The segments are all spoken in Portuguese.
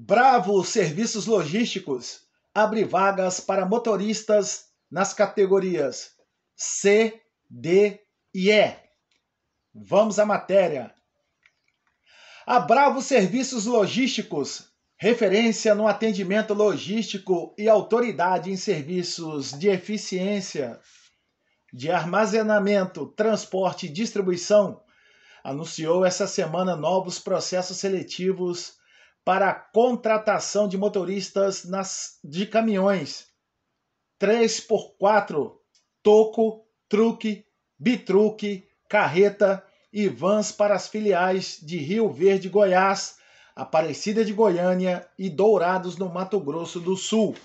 Bravo Serviços Logísticos abre vagas para motoristas nas categorias C, D e E. Vamos à matéria. A Bravo Serviços Logísticos, referência no atendimento logístico e autoridade em serviços de eficiência, de armazenamento, transporte e distribuição, anunciou essa semana novos processos seletivos para a contratação de motoristas nas, de caminhões 3x4, toco, truque, bitruque, carreta e vans para as filiais de Rio Verde, Goiás, Aparecida de Goiânia e Dourados, no Mato Grosso do Sul.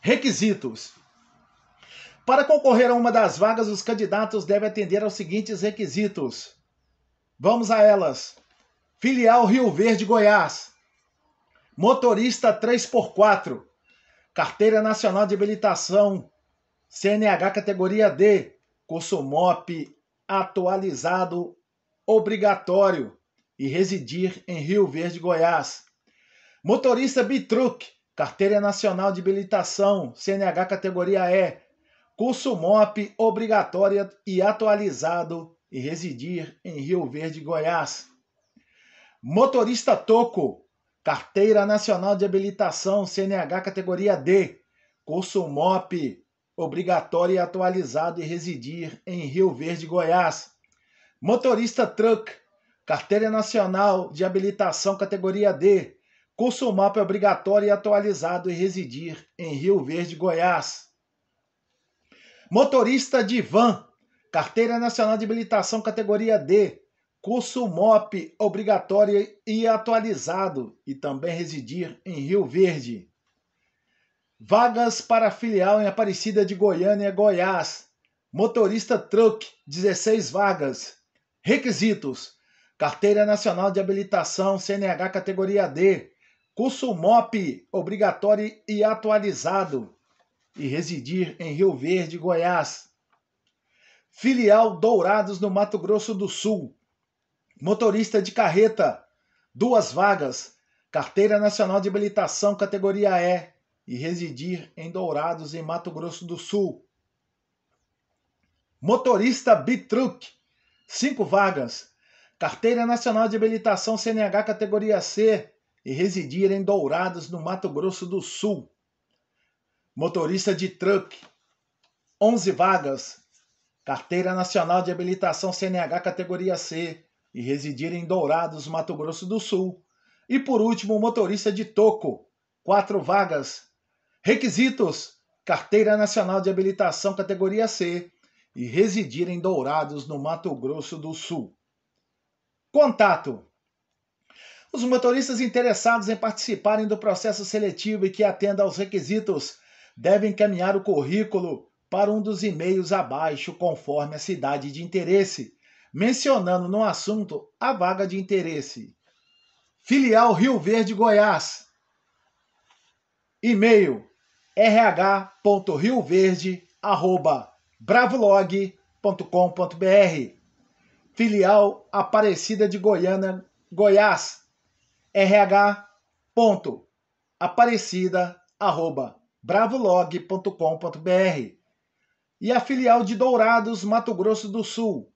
Requisitos: Para concorrer a uma das vagas, os candidatos devem atender aos seguintes requisitos. Vamos a elas: Filial Rio Verde, Goiás Motorista 3x4. Carteira Nacional de Habilitação. CNH categoria D. Curso MOP atualizado obrigatório e residir em Rio Verde, Goiás. Motorista Bitruc, Carteira Nacional de Habilitação, CNH categoria E, curso MOP obrigatório e atualizado e residir em Rio Verde, Goiás. Motorista Toco, Carteira Nacional de Habilitação, CNH categoria D, curso MOP, obrigatório e atualizado e residir em Rio Verde, Goiás. Motorista Truck, Carteira Nacional de Habilitação categoria D, curso MOP obrigatório e atualizado e residir em Rio Verde, Goiás. Motorista de van, Carteira Nacional de Habilitação categoria D, curso MOP obrigatório e atualizado e também residir em Rio Verde. Vagas para filial em Aparecida de Goiânia, Goiás. Motorista truck, 16 vagas. Requisitos: Carteira Nacional de Habilitação CNH categoria D, curso MOP obrigatório e atualizado e residir em Rio Verde, Goiás. Filial Dourados no Mato Grosso do Sul motorista de carreta, duas vagas, carteira nacional de habilitação categoria E e residir em Dourados, em Mato Grosso do Sul. Motorista Bitruck, cinco vagas, carteira nacional de habilitação CNH categoria C e residir em Dourados, no Mato Grosso do Sul. Motorista de truck, 11 vagas, carteira nacional de habilitação CNH categoria C e residir em Dourados, Mato Grosso do Sul. E por último, motorista de toco, quatro vagas. Requisitos: Carteira Nacional de Habilitação categoria C e residir em Dourados, no Mato Grosso do Sul. Contato: Os motoristas interessados em participarem do processo seletivo e que atenda aos requisitos devem encaminhar o currículo para um dos e-mails abaixo, conforme a cidade de interesse mencionando no assunto a vaga de interesse. Filial Rio Verde, Goiás. E-mail rh.rioverde@bravolog.com.br. Filial Aparecida de Goiânia, Goiás. rh.aparecida@bravolog.com.br. E a filial de Dourados, Mato Grosso do Sul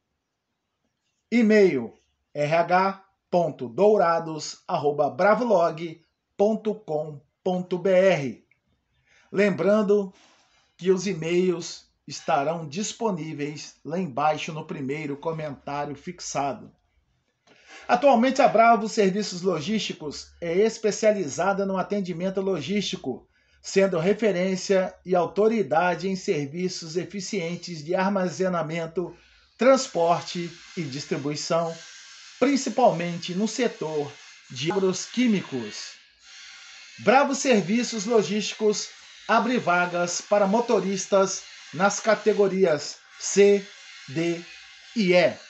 e-mail rh.dourados@bravolog.com.br. Lembrando que os e-mails estarão disponíveis lá embaixo no primeiro comentário fixado. Atualmente a Bravo Serviços Logísticos é especializada no atendimento logístico, sendo referência e autoridade em serviços eficientes de armazenamento transporte e distribuição, principalmente no setor de agroquímicos. Bravos Serviços Logísticos abre vagas para motoristas nas categorias C, D e E.